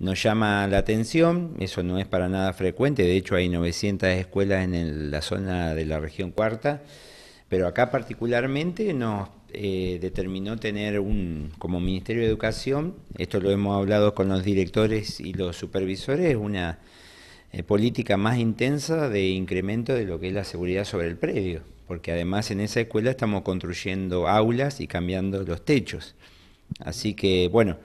nos llama la atención, eso no es para nada frecuente, de hecho hay 900 escuelas en la zona de la región cuarta, pero acá particularmente nos eh, determinó tener un, como Ministerio de Educación, esto lo hemos hablado con los directores y los supervisores, una eh, política más intensa de incremento de lo que es la seguridad sobre el predio, porque además en esa escuela estamos construyendo aulas y cambiando los techos. Así que, bueno,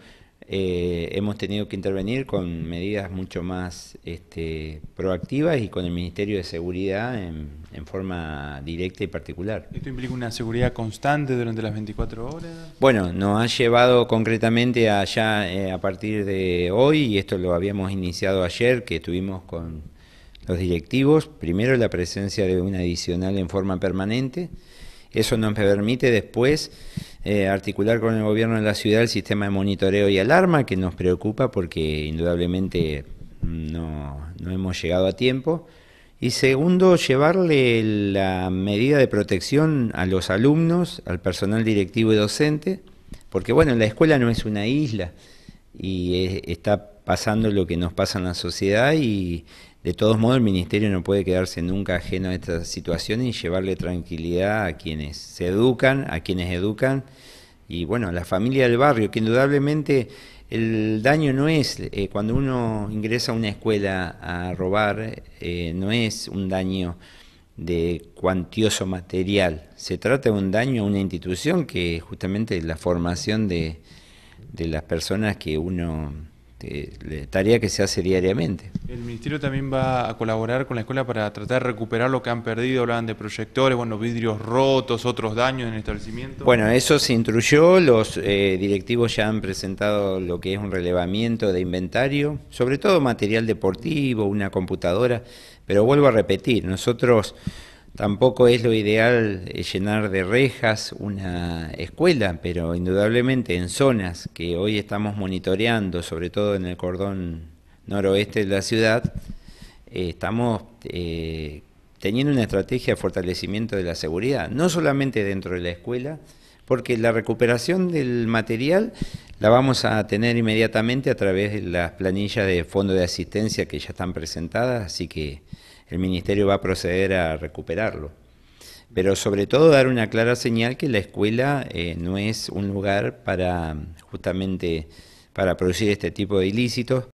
eh, hemos tenido que intervenir con medidas mucho más este, proactivas y con el Ministerio de Seguridad en, forma directa y particular. ¿Esto implica una seguridad constante durante las 24 horas? Bueno, nos ha llevado concretamente allá eh, a partir de hoy, y esto lo habíamos iniciado ayer, que estuvimos con los directivos, primero la presencia de un adicional en forma permanente, eso nos permite después eh, articular con el gobierno de la ciudad el sistema de monitoreo y alarma que nos preocupa porque indudablemente mm, no, no hemos llegado a tiempo. Y segundo, llevarle la medida de protección a los alumnos, al personal directivo y docente, porque bueno, la escuela no es una isla y eh, está pasando lo que nos pasa en la sociedad y de todos modos, el Ministerio no puede quedarse nunca ajeno a estas situación y llevarle tranquilidad a quienes se educan, a quienes educan, y bueno, a la familia del barrio, que indudablemente el daño no es, eh, cuando uno ingresa a una escuela a robar, eh, no es un daño de cuantioso material, se trata de un daño a una institución que justamente es la formación de, de las personas que uno este, la tarea que se hace diariamente. El Ministerio también va a colaborar con la escuela para tratar de recuperar lo que han perdido, hablaban de proyectores, bueno, vidrios rotos, otros daños en el establecimiento. Bueno, eso se intruyó, los eh, directivos ya han presentado lo que es un relevamiento de inventario, sobre todo material deportivo, una computadora, pero vuelvo a repetir, nosotros... Tampoco es lo ideal eh, llenar de rejas una escuela, pero indudablemente en zonas que hoy estamos monitoreando, sobre todo en el cordón noroeste de la ciudad, eh, estamos eh, teniendo una estrategia de fortalecimiento de la seguridad, no solamente dentro de la escuela, porque la recuperación del material la vamos a tener inmediatamente a través de las planillas de fondo de asistencia que ya están presentadas, así que el Ministerio va a proceder a recuperarlo. Pero sobre todo dar una clara señal que la escuela eh, no es un lugar para justamente para producir este tipo de ilícitos.